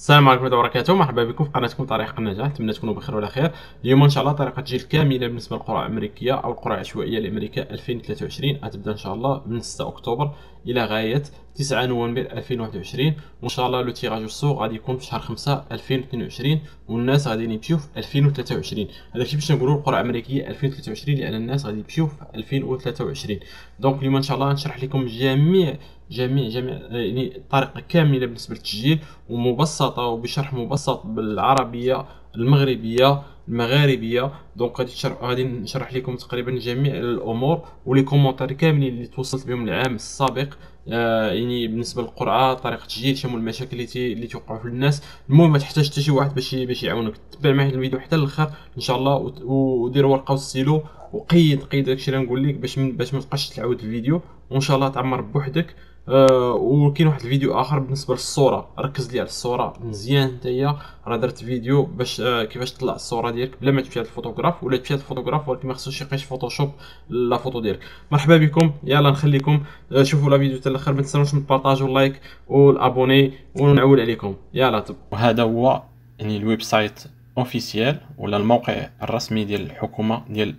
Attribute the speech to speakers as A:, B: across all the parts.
A: السلام عليكم ورحمه الله وبركاته مرحبا بكم في قناتكم طريق النجاح نتمنى تكونوا بخير وعلى خير اليوم ان شاء الله طريقه تجيل كامله بالنسبه للقرعه الامريكيه او القرعه العشوائيه لامريكا 2023 غتبدا ان شاء الله من 6 اكتوبر الى غايه 9 نوفمبر 2021 وان شاء الله لو تيراج السوق غادي يكون في شهر 5 2022 والناس غاديين يمشيو في 2023 الشيء باش نقولوا القرعه الامريكيه 2023 لان الناس غادي يمشيو في 2023 دونك اليوم ان شاء الله نشرح لكم جميع جميع جميع يعني طريقه كامله بالنسبه للتسجيل ومبسطه وبشرح مبسط بالعربيه المغربيه المغاربيه دونك غادي غادي نشرح لكم تقريبا جميع الامور ولي كومونتير كاملين اللي توصلت بهم العام السابق آه، يعني بالنسبه للقرعه طريقه التسجيل شنو المشاكل اللي اللي توقعوا في الناس المهم ما تحتاج حتى شي واحد باش باش يعاونك تبع معايا الفيديو حتى الاخر ان شاء الله ودير ورقه وستيلو وقيد قيد داكشي اللي نقول لك باش باش ما تبقاش تعاود الفيديو وان شاء الله تعمر بوحدك أه وكاين واحد الفيديو اخر بالنسبه للصوره ركز لي على الصوره مزيان نتايا راه درت فيديو باش أه كيفاش تطلع الصوره ديالك بلا ما تمشي الفوتوغراف ولا تمشي الفوتوغراف ولكن ما خصوش يقيش فوتوشوب لا فوتو ديالك مرحبا بكم يلا نخليكم آه، شوفوا لا فيديو حتى الاخر ما تنساوش نبارطاجيو اللايك والابوني ونعول عليكم يلا طب وهذا هو يعني الويب سايت اوفيسيال ولا الموقع الرسمي ديال الحكومه ديال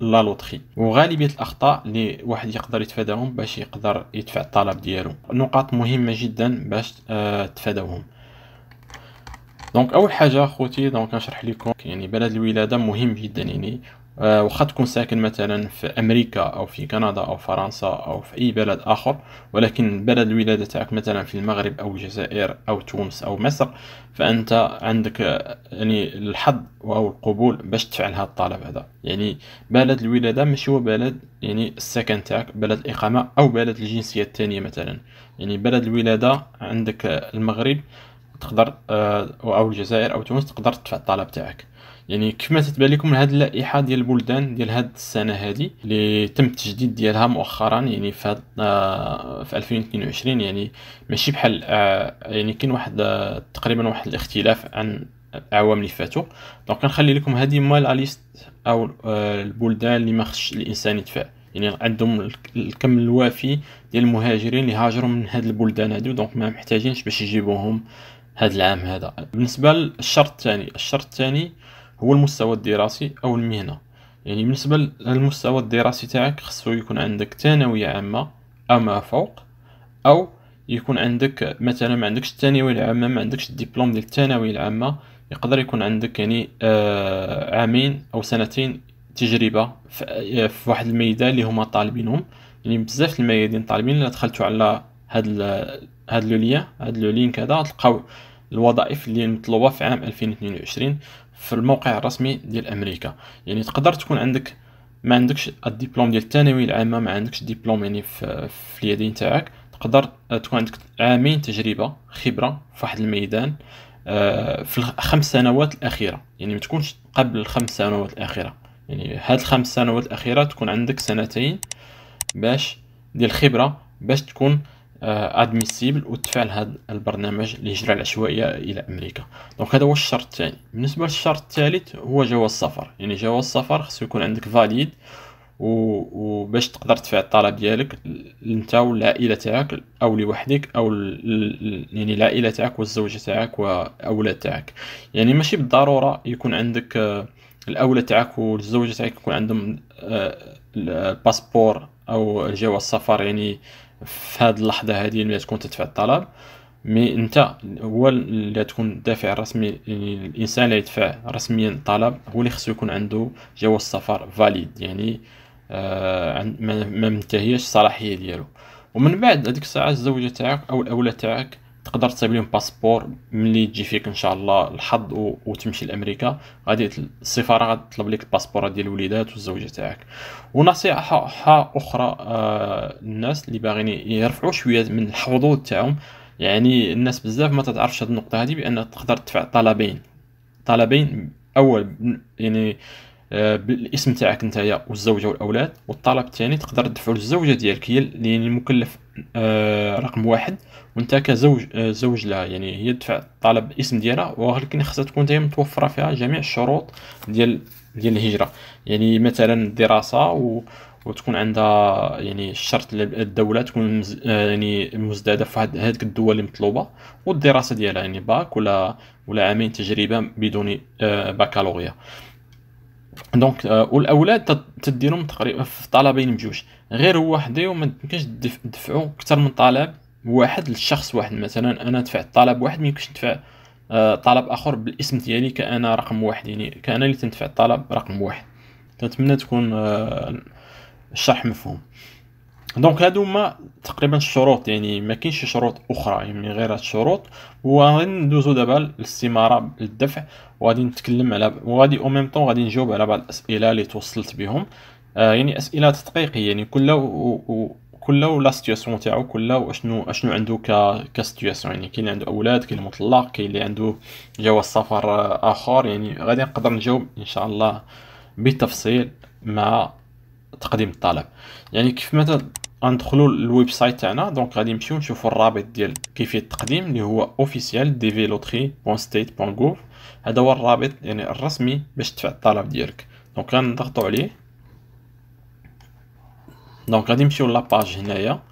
A: لا لوتري وغالبيه الاخطاء اللي واحد يقدر يتفاداهم باش يقدر يدفع الطلب ديالو نقاط مهمه جدا باش تفاداهم تفاداوهم دونك اول حاجه خوتي دونك نشرح لكم يعني بلد الولاده مهم جدا يعني آه، وخا تكون ساكن مثلا في امريكا او في كندا او فرنسا او في اي بلد اخر ولكن بلد الولاده تاعك مثلا في المغرب او الجزائر او تونس او مصر فانت عندك آه، يعني الحظ او القبول باش تفعل هذا الطلب هذا يعني بلد الولاده ماشي هو بلد يعني السكن تاعك بلد الاقامه او بلد الجنسيه الثانيه مثلا يعني بلد الولاده عندك المغرب تقدر آه، او الجزائر او تونس تقدر تدفع الطلب تاعك يعني كما تتبان لكم هذه اللائحه ديال البلدان ديال هذه السنه هذه اللي تم التجديد ديالها مؤخرا يعني في هاد آه، في 2022 يعني ماشي بحال آه، يعني كاين واحد آه، تقريبا واحد الاختلاف عن الاعوام اللي فاتوا دونك كنخلي لكم هذه مال لا ليست او البلدان اللي ما خصش الانسان يدفع يعني عندهم الكم الوافي ديال المهاجرين اللي هاجروا من هاد البلدان هذو دونك ما محتاجينش باش يجيبوهم هاد العام هذا بالنسبه للشرط الثاني الشرط الثاني هو المستوى الدراسي أو المهنة يعني بالنسبة للمستوى الدراسي تاعك خصو يكون عندك ثانوية عامة أما فوق أو يكون عندك مثلا ما عندكش الثانوية العامة ما عندكش الدبلوم ديال الثانوية العامة يقدر يكون عندك يعني آه عامين أو سنتين تجربة في, آه، في واحد الميدان اللي هما طالبينهم يعني بزاف الميادين طالبين الا دخلتو على هاد ال هاد لو لين هاد لو لينك هذا تلقاو الوظائف اللي مطلوبه في عام 2022 في الموقع الرسمي ديال امريكا يعني تقدر تكون عندك ما عندكش الدبلوم ديال الثانويه العامه ما عندكش دبلوم يعني في, في اليدين تاعك تقدر آه، تكون عندك عامين تجربه خبره في واحد الميدان آه، في الخمس سنوات الاخيره يعني ما تكونش قبل الخمس سنوات الاخيره يعني هاد الخمس سنوات الاخيره تكون عندك سنتين باش ديال الخبره باش تكون ادميسيبل آه، وتفعل هذا البرنامج الهجره العشوائيه الى امريكا دونك هذا هو الشرط الثاني بالنسبه للشرط الثالث هو جواز السفر يعني جواز السفر خصو يكون عندك فاليد و... وباش تقدر تفعل الطلب ديالك انت والعائله تاعك او لوحدك او يعني العائله تاعك والزوجه تاعك والاولاد تاعك يعني ماشي بالضروره يكون عندك آه، الاولاد تاعك والزوجه تاعك يكون عندهم آه، الباسبور او جواز السفر يعني في هذه اللحظه هذه اللي تكون تدفع الطلب مي انت هو اللي تكون الدافع الرسمي الانسان اللي يدفع رسميا الطلب هو اللي خصو يكون عنده جواز سفر فاليد يعني آه ما منتهياش الصلاحيه ديالو ومن بعد هذيك الساعه الزوجه تاعك او الاولاد تاعك تقدر تصيب لهم باسبور ملي تجي فيك ان شاء الله الحظ و... وتمشي لامريكا غادي السفاره غتطلب لك الباسبور ديال الوليدات والزوجه تاعك ونصيحه اخرى آه الناس اللي باغيين يرفعوا شويه من الحظوظ تاعهم يعني الناس بزاف ما تتعرفش هذه النقطه هذه بان تقدر تدفع طلبين طلبين اول يعني آه، بالاسم تاعك نتايا والزوجه والاولاد والطلب الثاني تقدر تدفعو للزوجه ديالك هي اللي يعني المكلف آه، رقم واحد وانت كزوج آه، زوج لها يعني هي تدفع الطلب بالاسم ديالها ولكن خاصها تكون هي متوفره فيها جميع الشروط ديال ديال الهجره يعني مثلا الدراسه و وتكون عندها يعني الشرط الدوله تكون مز... يعني مزداده في هذيك الدول اللي مطلوبه والدراسه ديالها يعني باك ولا ولا عامين تجربه بدون بكالوريا دونك آه، والاولاد تديرهم تقريبا في طلبين بجوج غير هو وحده وما يمكنش تدفعوا اكثر من طلب واحد للشخص واحد مثلا انا دفعت طلب واحد ما يمكنش ندفع آه، طلب اخر بالاسم ديالي كانا رقم واحد يعني كانا اللي تندفع الطلب رقم واحد نتمنى تكون آه، الشرح مفهوم دونك هادو هما تقريبا الشروط يعني ما كاينش شروط اخرى يعني غير هاد الشروط وغادي ندوزو دابا للاستماره للدفع وغادي نتكلم على وغادي او ميم طون غادي نجاوب على بعض الاسئله اللي توصلت بهم آه يعني اسئله تدقيقيه يعني كل و... كل ولا سيتياسيون تاعو كل واشنو اشنو عنده ك سيتياسيون يعني كاين عنده اولاد كاين مطلق كاين اللي عنده جواز سفر آه، اخر يعني غادي نقدر نجاوب ان شاء الله بالتفصيل مع تقديم الطلب يعني كيف مثلا غندخلو للويب سايت تاعنا دونك غادي نمشيو نشوفوا الرابط ديال كيفيه التقديم اللي هو اوفيسيال develotry.state.gov هذا هو الرابط يعني الرسمي باش تدفع الطلب ديالك دونك غنضغطوا عليه دونك غادي نمشيو لاباج هنايا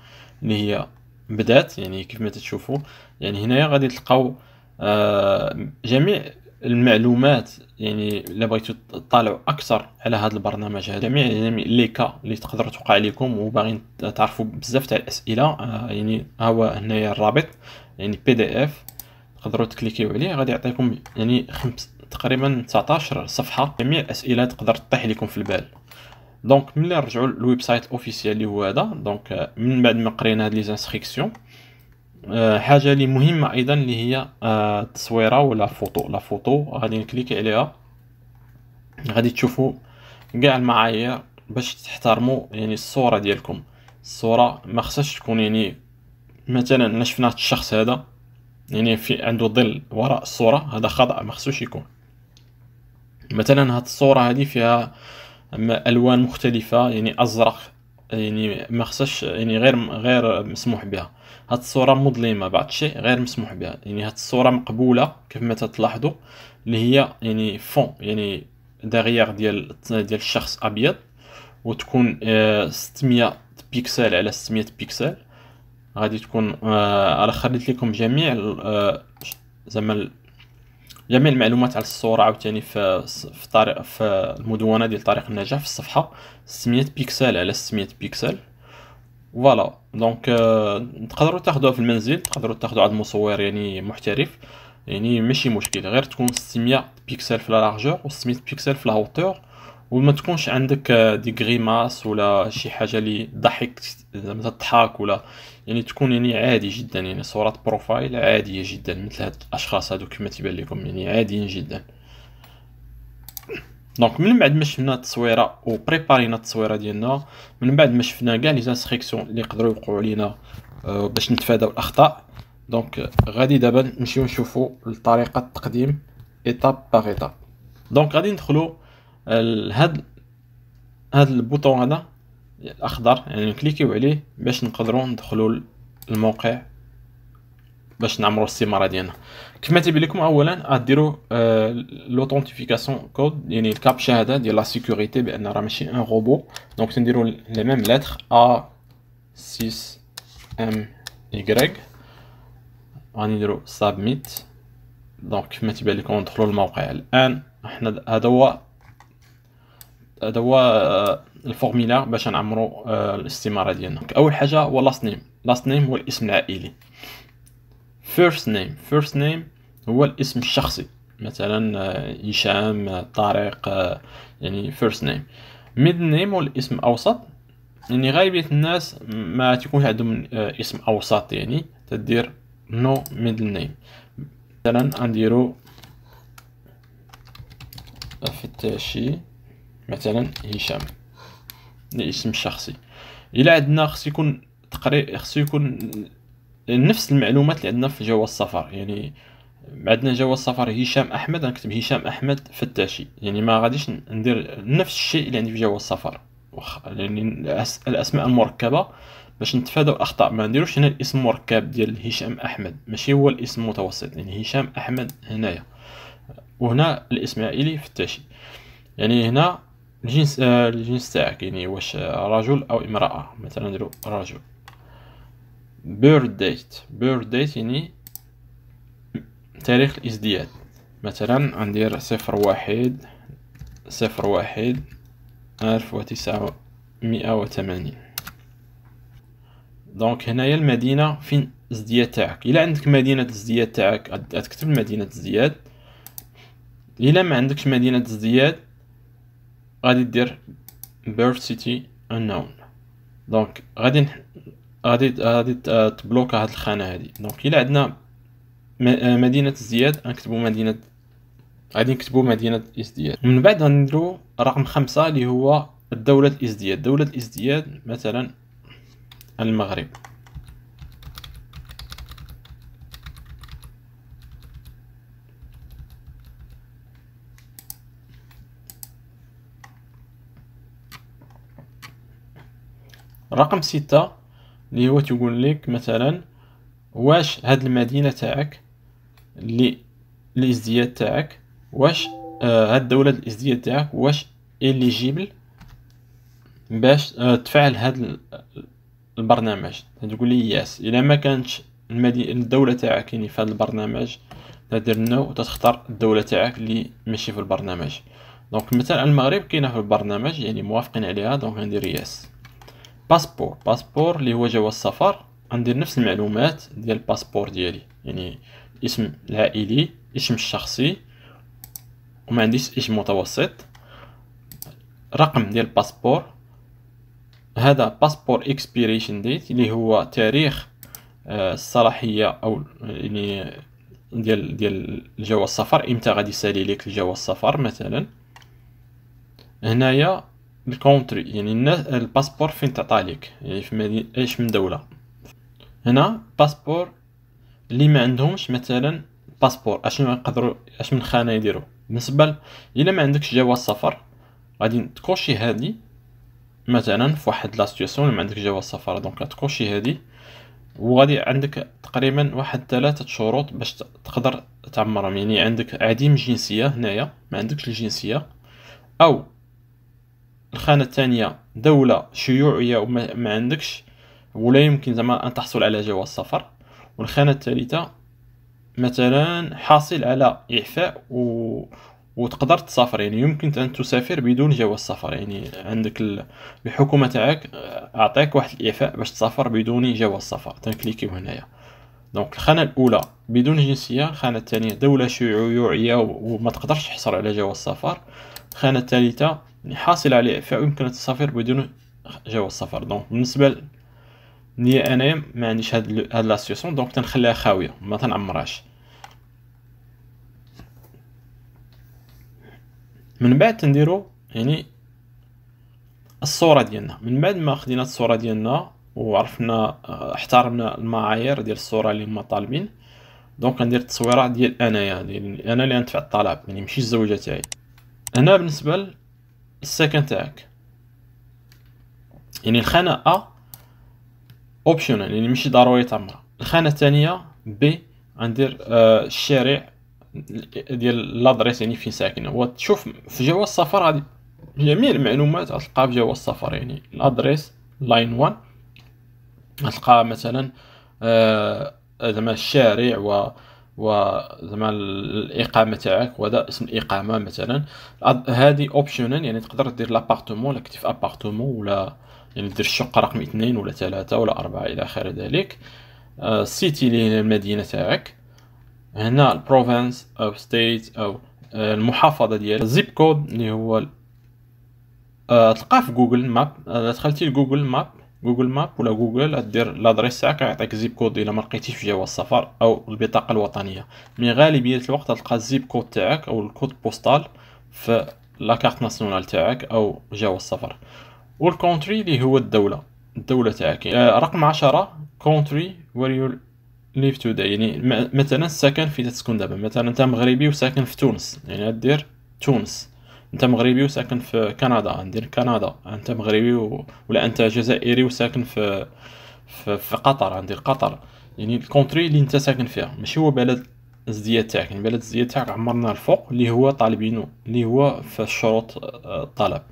A: اللي هي بدات يعني كيف ما تشوفوا يعني هنايا غادي تلقاو آه جميع المعلومات يعني الا بغيتو تطالعوا اكثر على هذا البرنامج هذا جميع يعني لي كا اللي تقدر توقع عليكم وباغيين تعرفوا بزاف تاع الاسئله آه، يعني ها هو هنايا الرابط يعني بي دي اف تقدروا تكليكيو عليه غادي يعطيكم يعني خمس تقريبا 19 صفحه جميع الاسئله تقدر تطيح لكم في البال دونك ملي نرجعوا للويب سايت اوفيسيال اللي هو هذا دونك آه، من بعد ما قرينا هاد لي زانسكريبسيون آه، حاجه اللي مهمه ايضا اللي هي التصويره آه، ولا الفوتو لا فوتو غادي نكليك عليها غادي تشوفوا كاع المعايير باش تحترموا يعني الصوره ديالكم الصوره ما خصهاش تكون يعني مثلا انا شفنا الشخص هذا يعني في عنده ظل وراء الصوره هذا خطا ما خصوش يكون مثلا هاد الصوره هذه فيها الوان مختلفه يعني ازرق يعني ما خصهاش يعني غير غير مسموح بها هاد الصوره مظلمه بعض الشيء غير مسموح بها يعني هاد الصوره مقبوله كيف ما تلاحظوا اللي هي يعني فون يعني داغيير ديال ديال الشخص ابيض وتكون 600 آه، بيكسل على 600 بيكسل غادي تكون آه، على خليت لكم جميع آه، زعما جميع المعلومات على الصوره عاوتاني في في طريق في المدونه ديال طريق النجاح في الصفحه 600 بيكسل على 600 بيكسل فوالا دونك آه، تقدروا تاخذوها في المنزل تقدروا تاخذوا عند مصور يعني محترف يعني ماشي مشكل غير تكون 600 بيكسل في لارجور و 600 بيكسل في لا هوتور وما تكونش عندك آه، دي غريماس ولا شي حاجه اللي ضحك زعما تضحك ولا يعني تكون يعني عادي جدا يعني صورة بروفايل عادية جدا مثل هاد الأشخاص هادو كما تيبان لكم يعني عاديين جدا دونك من بعد ما شفنا التصويره وبريبارينا التصويره ديالنا من بعد ما شفنا كاع لي انستركسيون اللي يقدروا يوقعوا علينا آه، باش نتفاداو الاخطاء دونك غادي دابا نمشيو نشوفوا طريقه التقديم ايتاب باغ ايتاب دونك غادي ندخلو لهاد آه، هاد البوطون هذا الاخضر يعني نكليكيو عليه باش نقدروا ندخلوا الموقع باش نعمروا الاستماره ديالنا كما تيبان لكم اولا غديروا لوثنتيفيكاسيون كود يعني الكابشا هذا ديال لا سيكوريتي بان راه ماشي ان روبو دونك تنديروا لا ميم لتر ا 6 ام y غنديروا سابميت دونك كما تيبان لكم ندخلوا الموقع الان احنا هذا هو هذا هو آه، الفورميلار باش نعمرو آه، الاستماره ديالنا اول حاجه هو لاست نيم لاست نيم هو الاسم العائلي فيرست نيم فيرست نيم هو الاسم الشخصي مثلا آه، هشام طارق يعني فيرست نيم ميد نيم هو الاسم الاوسط يعني غالبيه الناس ما تكون عندهم اسم اوسط يعني تدير نو ميد نيم مثلا نديرو فتاشي مثلا هشام اسم شخصي الا عندنا خص يكون تقريبا خصو يكون نفس المعلومات اللي عندنا في جواز السفر يعني عندنا جواز سفر هشام احمد نكتب هشام احمد فتاشي يعني ما غاديش ندير نفس الشيء اللي عندي في جواز السفر واخا يعني الاسماء المركبه باش نتفاداو الاخطاء ما نديروش هنا الاسم مركب ديال هشام احمد ماشي هو الاسم المتوسط يعني هشام احمد هنايا وهنا الاسماعيلي فتاشي يعني هنا الجنس آه الجنس تاعك يعني واش آه، رجل او امراه مثلا نديرو رجل بيرث ديت بيرث ديت يعني تاريخ الازدياد مثلا ندير صفر واحد صفر واحد ألف وتسعة مئة وثمانين دونك هنايا المدينة فين الازدياد تاعك إلا عندك مدينة الازدياد تاعك تكتب مدينة الازدياد إلا ما عندكش مدينة الازدياد غادي دير بيرث سيتي unknown دونك غادي غادي غادي آه، تبلوكا هاد الخانه هادي دونك الا عندنا آه، مدينه زياد نكتبوا مدينه غادي نكتبو مدينه ازدياد من بعد غنديرو رقم خمسة اللي هو الدوله الازدياد دوله الازدياد مثلا المغرب رقم ستة اللي هو تقول لك مثلا واش هاد المدينة تاعك اللي الازدياد تاعك واش آه هاد الدولة الازدياد تاعك واش إليجيبل باش آه تفعل هاد البرنامج يعني تقول لي ياس الى ما كانتش المدينة الدولة تاعك يعني في هاد البرنامج تدير نو وتختار الدولة تاعك اللي ماشي في البرنامج دونك مثلا المغرب كاينه في البرنامج يعني موافقين عليها دونك غندير ياس باسبور باسبور اللي هو جواز سفر غندير نفس المعلومات ديال الباسبور ديالي يعني الاسم العائلي الاسم الشخصي وما عنديش اسم متوسط رقم ديال الباسبور هذا باسبور اكسبيريشن ديت اللي هو تاريخ آه، الصلاحيه او يعني ديال ديال الجواز السفر امتى غادي يسالي ليك الجواز السفر مثلا هنايا الكونتري يعني الناس الباسبور فين تعطى عليك يعني في مدينة ايش من دولة هنا باسبور اللي ما عندهمش مثلا باسبور اش نقدروا اش من خانه يديروا بالنسبه الا ما عندكش جواز سفر غادي تكوشي هادي مثلا في واحد لا سيتوياسيون ما عندك جواز سفر دونك تكوشي هادي وغادي عندك تقريبا واحد ثلاثة شروط باش تقدر تعمرهم يعني عندك عديم الجنسية هنايا ما عندكش الجنسية او الخانه الثانيه دوله شيوعيه وما عندكش ولا يمكن زعما ان تحصل على جواز سفر والخانه الثالثه مثلا حاصل على اعفاء و... وتقدر تسافر يعني يمكن ان تسافر بدون جواز سفر يعني عندك الحكومه تاعك آه، اعطيك واحد الاعفاء باش تسافر بدون جواز سفر تنكليكيو هنايا دونك الخانه الاولى بدون جنسيه الخانه الثانيه دوله شيوعيه وما تقدرش تحصل على جواز سفر الخانه الثالثه يعني حاصل عليه فيمكن السفر بدون جواز سفر دونك بالنسبه ليا انايا ما عنديش هاد هاد لا دونك تنخليها خاويه ما تنعمرهاش من بعد تنديرو يعني الصوره ديالنا من بعد ما خدينا الصوره ديالنا وعرفنا آه، احترمنا المعايير ديال الصوره اللي هما طالبين دونك ندير التصويره ديال انايا ديال انا اللي ندفع الطلب يعني ماشي الزوجه تاعي هنا بالنسبه السكن تاعك يعني الخانة أ اوبشنال يعني ماشي ضروري تعمرها الخانة الثانية بي غندير آه، الشارع ديال لادريس يعني فين ساكن وتشوف تشوف في جواز السفر غادي جميع المعلومات غتلقاها في جواز السفر يعني الادريس لاين 1 غتلقى مثلا آه، زعما الشارع و وزعما الاقامه تاعك وهذا اسم الاقامه مثلا هذه اوبشنال يعني تقدر دير لابارتومون ولا كتف أبارتومون ولا يعني دير الشقه رقم اثنين ولا ثلاثه ولا اربعه الى اخر ذلك السيتي آه، اللي هنا المدينه تاعك هنا البروفنس او ستيت او آه، المحافظه ديالك الزيب كود اللي هو آه، تلقاه في جوجل ماب دخلتي لجوجل ماب جوجل ماب ولا جوجل دير لادريس تاعك يعطيك زيب كود الا ما لقيتيش في جواز السفر او البطاقه الوطنيه مي غالبيه الوقت تلقى الزيب كود تاعك او الكود بوستال في لاكارت ناسيونال تاعك او جواز السفر والكونتري اللي هو الدوله الدوله تاعك آه، رقم عشرة كونتري وير يو ليف توداي يعني مثلا ساكن في تسكن دابا مثلا انت مغربي وساكن في تونس يعني دير تونس انت مغربي وساكن في كندا ندير كندا انت مغربي و... ولا انت جزائري وساكن في في, في قطر عندي قطر يعني الكونتري اللي انت ساكن فيها ماشي هو بلد الزدية تاعك يعني بلد الزدية تاعك عمرنا الفوق اللي هو طالبينو اللي هو في الشروط آه، الطلب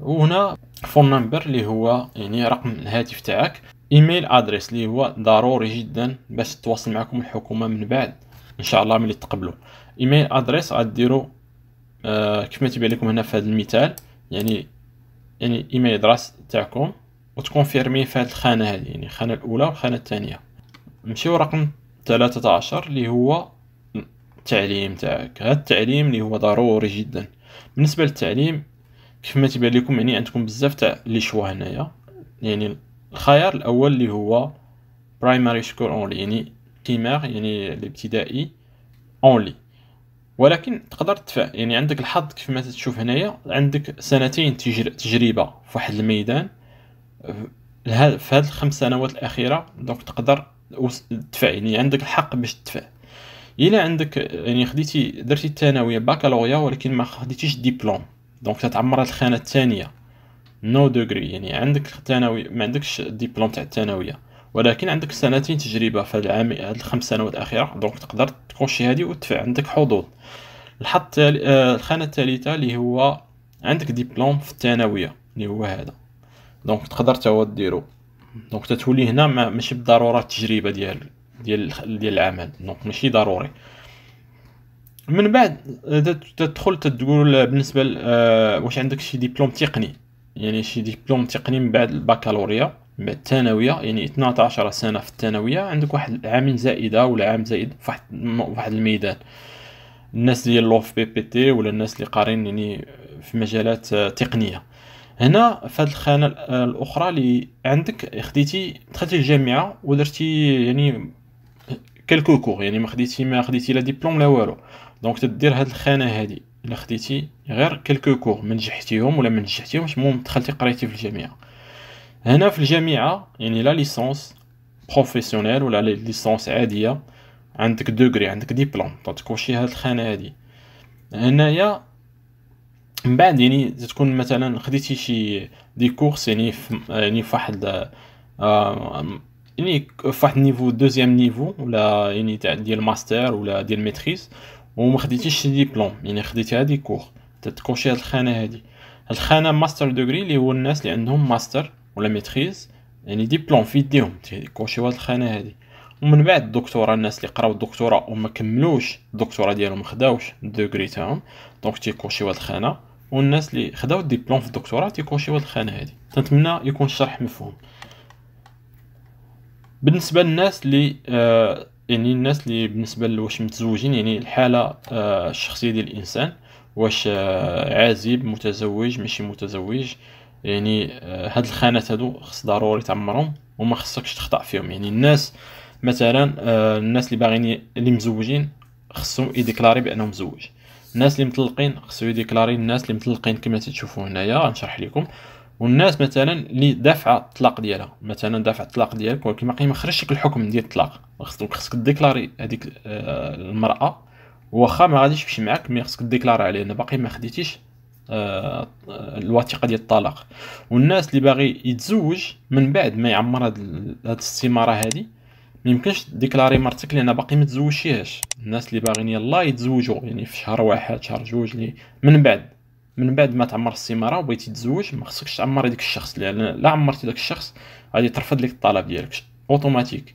A: وهنا فون نمبر اللي هو يعني رقم الهاتف تاعك ايميل ادريس اللي هو ضروري جدا باش تتواصل معكم الحكومه من بعد ان شاء الله ملي تقبلوا ايميل ادريس غديروا آه، كيف ما تيبان لكم هنا في هذا المثال يعني يعني ايميل ادراس تاعكم وتكونفيرمي في هذه الخانه هذه يعني الخانه الاولى والخانه الثانيه نمشيو رقم 13 اللي هو التعليم تاعك هذا التعليم اللي هو ضروري جدا بالنسبه للتعليم كيف ما تيبان لكم يعني عندكم بزاف تاع لي شوا هنايا يعني الخيار الاول اللي هو برايمري سكول اونلي يعني بريمير يعني الابتدائي اونلي ولكن تقدر تدفع يعني عندك الحظ كيف ما تشوف هنايا عندك سنتين تجر... تجربه في واحد الميدان في هاد الخمس سنوات الاخيره دونك تقدر تدفع يعني عندك الحق باش تدفع الا عندك يعني خديتي درتي الثانويه باكالوريا ولكن ما خديتيش ديبلوم دونك تتعمر الخانه الثانيه نو no دوغري يعني عندك الثانوي ما عندكش ديبلوم تاع الثانويه ولكن عندك سنتين تجربه في العام هاد الخمس سنوات الاخيره دونك تقدر تكونشي هادي وتدفع عندك حظوظ الحط آه، الخانه الثالثه اللي هو عندك ديبلوم في الثانويه اللي هو هذا دونك تقدر تا ديرو دونك تتولي هنا ماشي بالضروره التجربه ديال ديال ديال العمل دونك ماشي ضروري من بعد تدخل تقول بالنسبه آه، واش عندك شي ديبلوم تقني يعني شي ديبلوم تقني من بعد البكالوريا بعد الثانويه يعني 12 سنه في الثانويه عندك واحد عامين زائده ولا عام زائد فواحد واحد الميدان الناس اللي لوف في بي بي تي ولا الناس اللي قارين يعني في مجالات تقنيه هنا في هذه الخانه الاخرى اللي عندك خديتي دخلتي الجامعه ودرتي يعني كالكو كور يعني ما خديتي ما خديتي لا ديبلوم لا والو دونك تدير هاد الخانه هادي الا خديتي غير كالكو كور ما نجحتيهم ولا ما نجحتيهمش المهم دخلتي قريتي في الجامعه هنا في الجامعة يعني لا ليسونس بروفيسيونيل ولا ليسونس عادية عندك دوغري عندك ديبلوم تكوشي هاد الخانة هادي هنايا من بعد يعني تكون مثلا خديتي شي دي كورس يعني في يعني فواحد يعني فواحد نيفو دوزيام نيفو ولا يعني تاع ديال ماستر ولا ديال ميتريس وما خديتيش شي ديبلوم يعني خديتي هاد كور تتكوشي هاد الخانه هادي الخانه ماستر دوغري اللي هو الناس اللي عندهم ماستر ولا ميتريز يعني ديبلوم في يديهم تيكوشي هاد الخانه هادي ومن بعد الدكتوراه الناس اللي قراو الدكتوراه وما كملوش الدكتوراه ديالهم خداوش الدوغري تاعهم دونك تيكوشي هاد الخانه والناس اللي خداو الدبلوم في الدكتوراه تيكوشيو هاد الخانه هادي تنتمنى يكون الشرح مفهوم بالنسبه للناس اللي آه يعني الناس اللي بالنسبه لواش متزوجين يعني الحاله آه الشخصيه ديال الانسان واش آه عازب متزوج ماشي متزوج يعني آه، هاد الخانات هادو خص ضروري تعمرهم وما خصكش تخطأ فيهم يعني الناس مثلا آه، الناس اللي باغيين اللي مزوجين خصهم يديكلاري بانه مزوج الناس اللي مطلقين خصو يديكلاري الناس اللي مطلقين كما تشوفوا هنايا غنشرح لكم والناس مثلا اللي دافعه الطلاق ديالها مثلا دافعه الطلاق ديالك ولكن باقي ما خرجش لك الحكم ديال الطلاق خصك خصك ديكلاري هذيك آه، المراه واخا ما غاديش تمشي معاك مي خصك ديكلاري عليه باقي ما خديتيش آه، آه، الوثيقه ديال الطلاق والناس اللي باغي يتزوج من بعد ما يعمر هاد الاستماره هادي ما يمكنش ديكلاري مرتك لان باقي ما الناس اللي باغيين يلا يتزوجوا يعني في شهر واحد شهر جوج لي من بعد من بعد ما تعمر السماره وبغيتي تزوج ما خصكش تعمري ديك الشخص لان لا عمرتي داك الشخص غادي ترفض لك الطلب ديالك اوتوماتيك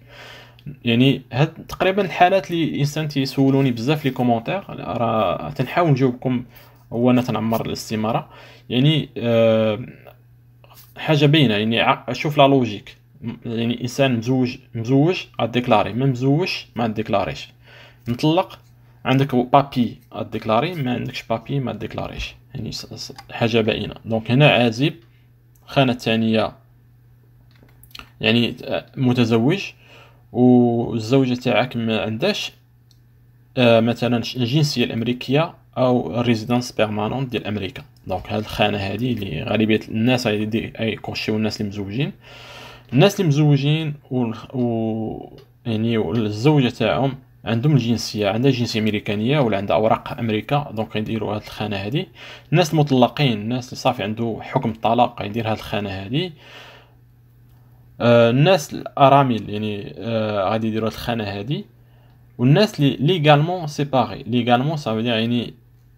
A: يعني هاد تقريبا الحالات اللي انسان تيسولوني بزاف لي كومونتير راه تنحاول نجاوبكم انا تنعمر الاستماره يعني آه، حاجه باينه يعني شوف لا لوجيك يعني انسان مزوج مزوج ديكلاري ما مزوج ما ديكلاريش مطلق عندك بابي ديكلاري ما عندكش بابي ما ديكلاريش يعني حاجه باينه دونك هنا عازب خانه الثانيه يعني آه، متزوج والزوجه تاعك ما عندهاش آه، مثلا الجنسيه الامريكيه او ريزيدنس بيرمانون ديال امريكا دونك هاد الخانه هادي اللي غالبيه الناس غيكونشيو الناس اللي مزوجين الناس اللي مزوجين و, و... يعني الزوجه تاعهم عندهم الجنسيه عندها جنسيه امريكانيه ولا عندها اوراق امريكا دونك يديروا هاد الخانه هادي الناس المطلقين الناس اللي صافي عنده حكم الطلاق يدير هاد الخانه هادي آه، الناس الارامل يعني آه، غادي يديروا هاد الخانه هادي والناس لي ليغالمون سيباري ليغالمون سافو يعني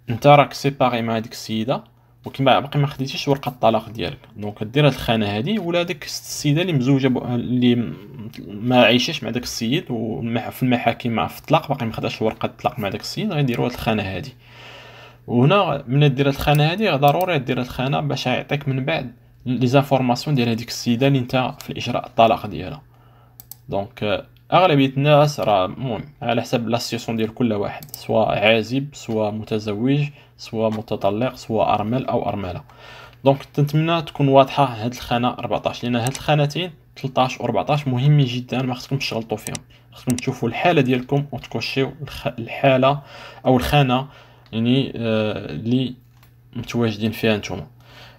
A: انت راك سيباغي مع هذيك السيده وكما باقي ما خديتيش ورقه الطلاق ديالك دونك دير هاد الخانه هادي ولا ديك السيده اللي مزوجه ب... اللي ما عايشاش مع داك السيد وفي المحاكم في الطلاق باقي ما خداش ورقه الطلاق مع داك السيد غيديروا هاد الخانه هادي وهنا من دير هاد الخانه هادي ضروري دير هاد الخانه باش يعطيك من بعد لي زانفورماسيون ديال هذيك السيده اللي انت في الاجراء الطلاق ديالها دونك اغلبيه الناس راه المهم على حسب لاسيسيون ديال كل واحد سواء عازب سواء متزوج سواء متطلق سواء ارمل او ارمله دونك تنتمنى تكون واضحه هاد الخانه 14 لان هاد الخانتين 13 و 14 مهمين جدا ما خصكمش تشغلطوا فيهم خصكم تشوفوا الحاله ديالكم وتكوشيو الحاله او الخانه يعني آه، اللي آه متواجدين فيها نتوما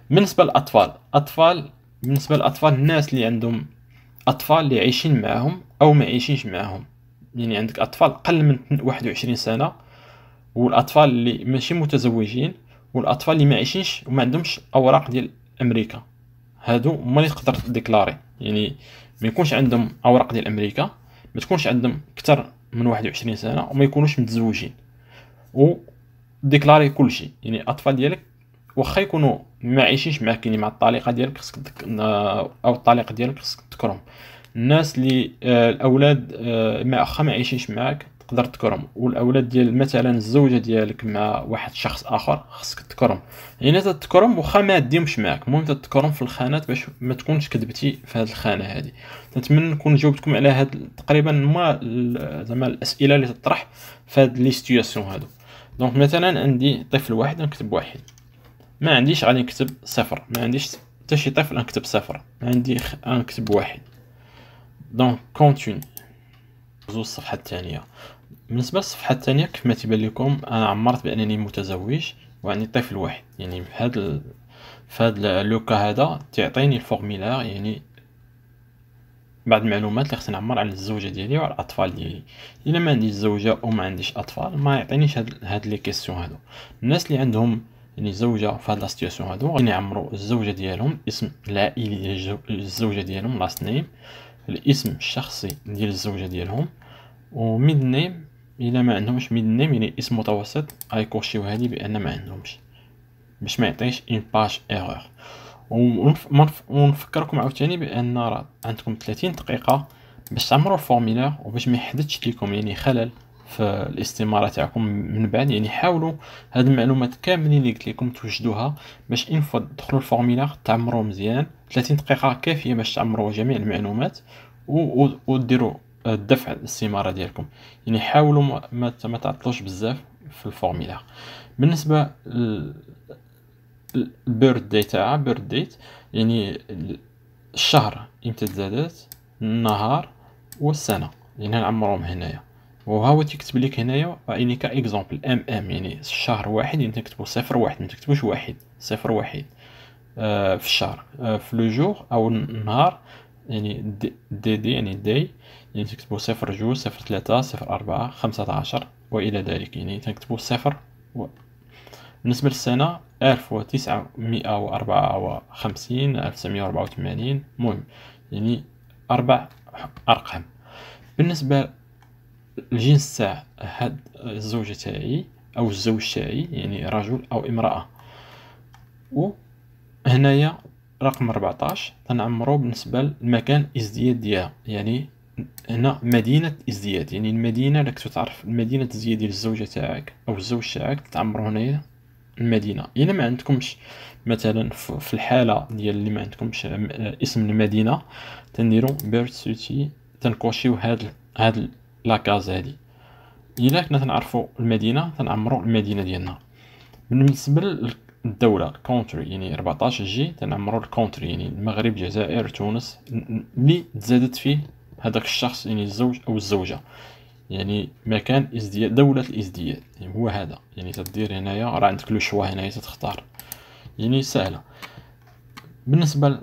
A: بالنسبه للاطفال اطفال بالنسبه للاطفال الناس اللي عندهم اطفال اللي عايشين معاهم او ما يعيشيش معاهم يعني عندك اطفال اقل من 21 سنه والاطفال اللي ماشي متزوجين والاطفال اللي ما عايشينش وما عندهمش اوراق ديال امريكا هادو هما اللي تقدر ديكلاري يعني ما يكونش عندهم اوراق ديال امريكا ما تكونش عندهم اكثر من 21 سنه وما يكونوش متزوجين و ديكلاري كلشي يعني الاطفال ديالك واخا يكونوا ما عايشينش معاك يعني مع الطليقه ديالك خصك آه، او الطليقه ديالك خصك تكرهم الناس اللي آه، الاولاد آه، ما اخا ما عايشينش معاك تقدر تكرم والاولاد ديال مثلا الزوجه ديالك مع واحد شخص اخر خصك تكرم يعني تتكرم واخا ما ديمش معاك المهم تتكرم في الخانات باش ما تكونش كذبتي في هذه الخانه هذه نتمنى نكون جاوبتكم على هاد تقريبا ما زعما الاسئله اللي تطرح في هاد لي سيتوياسيون هادو دونك مثلا عندي طفل واحد نكتب واحد ما عنديش غادي نكتب صفر ما عنديش حتى شي طفل نكتب صفر عندي نكتب واحد دونك كونتيني زو الصفحة الثانية بالنسبة للصفحة الثانية كما تيبان لكم انا عمرت بانني متزوج وعندي طفل واحد يعني هذا ال... هذا لوكا هذا تعطيني الفورميلار يعني بعض المعلومات اللي خصني نعمر على الزوجه ديالي وعلى الاطفال ديالي الا ما عنديش زوجه وما عنديش اطفال ما يعطينيش هاد, هاد لي كيسيون هادو الناس اللي عندهم يعني زوجه في هاد لا سيتياسيون هادو غادي يعمروا الزوجه ديالهم اسم العائلي ديال الزوجه ديالهم لاست نيم الاسم الشخصي ديال الزوجة ديالهم وميد نيم الا ما عندهمش ميد نيم يعني اسم متوسط غيكوشيو هادي بان ما عندهمش باش ما يعطيش اون باج و ونفكركم عاوتاني بان راه عندكم 30 دقيقه باش تعمروا الفورميلير وباش ما يحدثش ليكم يعني خلل في الاستماره تاعكم من بعد يعني حاولوا هاد المعلومات كاملين اللي قلت لكم توجدوها باش انفو فوا تدخلوا الفورميلير تعمروا مزيان 30 دقيقه كافيه باش تعمروا جميع المعلومات و وديروا آه، الدفع الاستماره ديالكم يعني حاولوا ما, ما تعطلوش بزاف في الفورميلا بالنسبه للبيرد ديت تاعها بيرد ديت يعني الشهر امتى تزادات النهار والسنه يعني نعمرهم هنايا وهاو هو تكتب لك هنايا يعني كاكزومبل ام ام يعني الشهر واحد يعني تكتبو صفر واحد ما تكتبوش واحد صفر واحد آه، في الشهر آه، في لو او النهار يعني دي دي يعني دي يعني تكتبو صفر جوج صفر ثلاثة صفر أربعة خمسة عشر وإلى ذلك يعني تكتبو صفر و... بالنسبة للسنة ألف وتسعة مئة وأربعة وخمسين ألف تسعمية وأربعة وثمانين مهم يعني أربع أرقام بالنسبة للجنس تاع هاد الزوجة تاعي أو الزوج تاعي يعني رجل أو امرأة هنايا رقم 14 تنعمرو بالنسبه للمكان الازدياد ديالها يعني هنا مدينه ازدياد يعني المدينه راك تعرف مدينه ازدياد ديال الزوجه تاعك او الزوج تاعك تعمرو هنايا المدينه الا يعني ما عندكمش مثلا في الحاله ديال اللي ما عندكمش اسم المدينه تنديرو بيرت سيتي تنكوشيو هاد هاد لاكاز هادي الا كنا تنعرفو المدينه تنعمرو المدينه ديالنا بالنسبه الدولة كونتري يعني 14 جي تنعمرو الكونتري يعني المغرب الجزائر تونس اللي تزادت فيه هذاك الشخص يعني الزوج او الزوجة يعني مكان ازدياد دولة الازدياد يعني هو هذا يعني تدير هنايا راه عندك لو شوا هنايا تختار يعني سهلة بالنسبة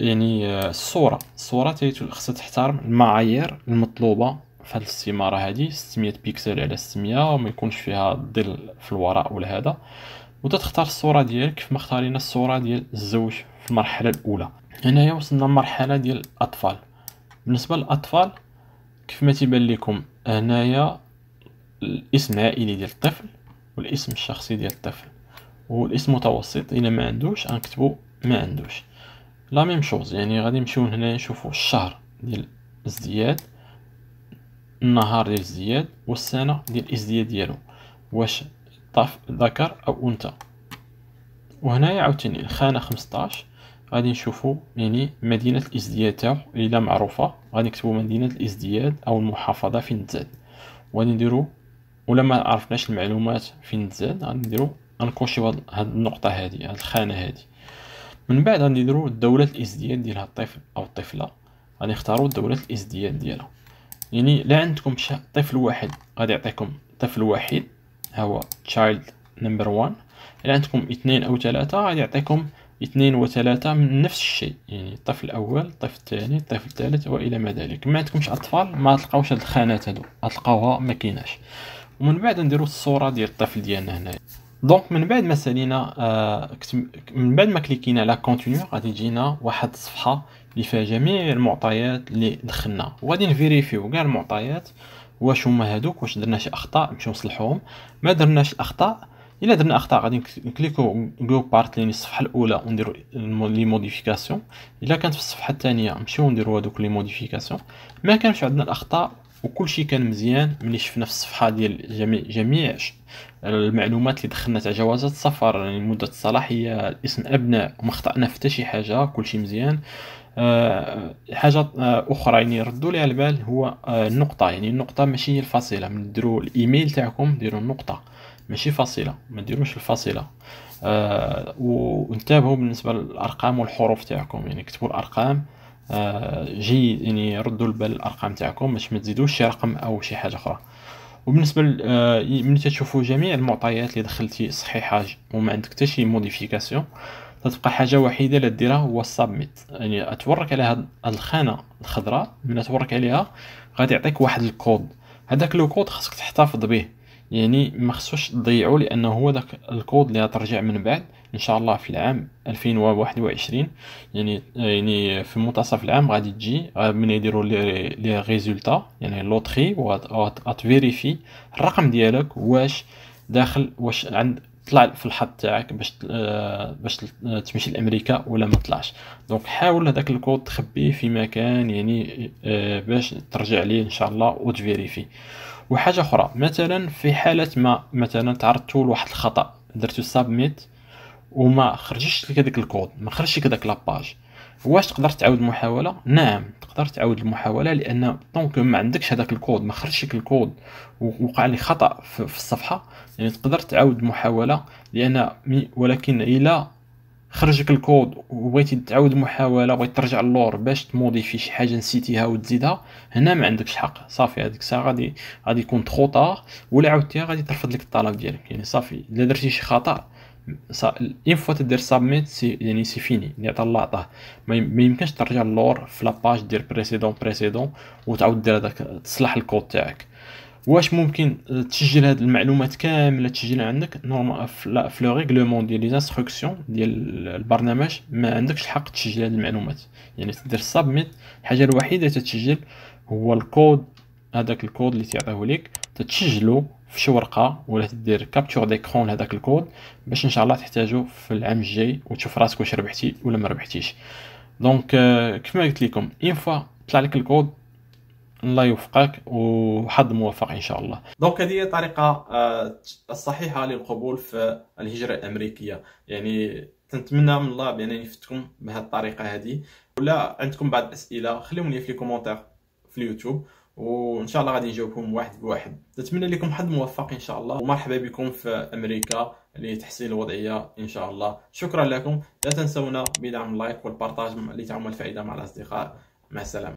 A: يعني آه، الصورة الصورة خصها تحترم المعايير المطلوبة في هاد الاستمارة هادي 600 بيكسل على 600 وما يكونش فيها ظل في الوراء ولا هذا وتتختار الصوره ديالك كما اختارينا الصوره ديال الزوج في المرحله الاولى هنايا وصلنا للمرحله ديال الاطفال بالنسبه للاطفال كيف ما تيبان لكم هنايا الاسم العائلي ديال الطفل والاسم الشخصي ديال الطفل والاسم المتوسط الى ما عندوش غنكتبو ما عندوش لا ميم شوز يعني غادي نمشيو هنا نشوفو الشهر ديال الازدياد النهار ديال الازدياد والسنه ديال الازدياد ديالو واش طاف ذكر أو أنثى وهنايا عاوتاني الخانة خمسطاش غادي نشوفو يعني مدينة الازدياد تاعو لا معروفة غادي نكتبو مدينة الازدياد أو المحافظة فين تزاد وغادي نديرو ولا ما عرفناش المعلومات فين تزاد غادي نديرو غنكوشيو هاد النقطة هادي هاد الخانة هادي من بعد غادي نديرو دولة الازدياد ديال هاد الطفل أو الطفلة غادي نختارو دولة الازدياد ديالها يعني لا عندكم طفل واحد غادي يعطيكم طفل واحد هو child number one إلا عندكم اثنين أو ثلاثة غادي يعطيكم اثنين وثلاثة من نفس الشيء يعني الطفل الأول الطفل الثاني الطفل الثالث وإلى ما ذلك ما عندكمش أطفال ما تلقاوش هاد الخانات هادو غتلقاوها ما كيناش ومن بعد نديرو الصورة ديال الطفل ديالنا هنايا دونك من بعد ما سالينا آه من بعد ما كليكينا على كونتينيو غادي تجينا واحد الصفحه اللي فيها جميع المعطيات اللي دخلنا وغادي نفيريفيو كاع المعطيات واش هما هادوك واش درنا شي اخطاء نمشيو نصلحوهم ما درناش الاخطاء الا درنا اخطاء غادي نكليكو جو بارت لين الصفحه الاولى ونديرو لي موديفيكاسيون الا كانت في الصفحه الثانيه نمشيو نديرو هادوك لي موديفيكاسيون ما كانش عندنا الاخطاء وكل شيء كان مزيان ملي شفنا في الصفحه ديال جميع جميع المعلومات اللي دخلنا تاع جوازات السفر يعني مده الصلاحيه اسم ابناء وما خطانا في حتى شي حاجه كل شيء مزيان آه، حاجه آه، اخرى يعني ردوا ليها البال هو آه، النقطه يعني النقطه ماشي هي الفاصله من ديروا الايميل تاعكم ديروا النقطه ماشي فاصله ما ديروش الفاصله آه وانتبهوا بالنسبه للارقام والحروف تاعكم يعني كتبوا الارقام آه جيد يعني ردوا البال الارقام تاعكم باش ما تزيدوش شي رقم او شي حاجه اخرى وبالنسبه آه ملي تشوفوا جميع المعطيات اللي دخلتي صحيحه وما عندك حتى شي موديفيكاسيون تتبقى حاجه وحيده اللي ديرها هو السبميت يعني اتورك على هاد الخانه الخضراء من تورك عليها غادي يعطيك واحد الكود هذاك لو كود خاصك تحتفظ به يعني ما خصوش تضيعو لانه هو داك الكود اللي غترجع من بعد ان شاء الله في العام 2021 يعني يعني في منتصف العام غادي تجي من يديروا لي ريزولتا يعني لوتري فيريفي الرقم ديالك واش داخل واش عند طلع في الحظ تاعك باش آه، باش آه، تمشي لامريكا ولا ما طلعش دونك حاول هذاك الكود تخبيه في مكان يعني آه، باش ترجع ليه ان شاء الله وتفيريفي وحاجه اخرى مثلا في حاله ما مثلا تعرضتوا لواحد الخطا درتو سابميت وما خرجش لك هذاك الكود ما خرجش لك هذاك لاباج واش تقدر تعاود المحاوله نعم تقدر تعاود المحاوله لان طونك ما عندكش هذاك الكود ما خرجش لك الكود ووقع لي خطا في, الصفحه يعني تقدر تعاود المحاوله لان ولكن الا خرجك الكود وبغيتي تعاود المحاولة بغيت ترجع اللور باش تموديفي شي حاجه نسيتيها وتزيدها هنا ما عندكش حق صافي هذيك الساعه غادي غادي يكون تخو ولا عاودتيها غادي ترفض لك الطلب ديالك يعني صافي الا درتي شي خطا اون فوا تدير سابميت سي يعني سي فيني اللي عطا الله عطاه ما يمكنش ترجع اللور في لاباج دير بريسيدون بريسيدون وتعاود دير هذاك تصلح الكود تاعك واش ممكن تسجل هاد المعلومات كامله تسجلها عندك نورمال في لو ريغلومون ديال لي انستركسيون ديال البرنامج ما عندكش الحق تسجل هاد المعلومات يعني تدير سابميت الحاجه الوحيده تتسجل هو الكود هذاك الكود اللي تيعطيه ليك تتسجلو في شي ورقه ولا دير كابتشور ديكرون لهداك الكود باش ان شاء الله تحتاجو في العام الجاي وتشوف راسك واش ربحتي ولا ما ربحتيش دونك euh, كيف ما قلت لكم اين فوا طلع لك الكود الله يوفقك وحظ موفق ان شاء الله دونك هذه هي الطريقه آه، الصحيحه للقبول في الهجره الامريكيه يعني تنتمنى من الله بانني يفتكم بهذه الطريقه هذه ولا عندكم بعض الاسئله خليهم لي في الكومونتير في اليوتيوب وان شاء الله غادي نجاوبكم واحد بواحد نتمنى لكم حظ موفق ان شاء الله ومرحبا بكم في امريكا لتحسين الوضعيه ان شاء الله شكرا لكم لا تنسونا بدعم اللايك والبارتاج تعمل الفائده مع الاصدقاء مع السلامه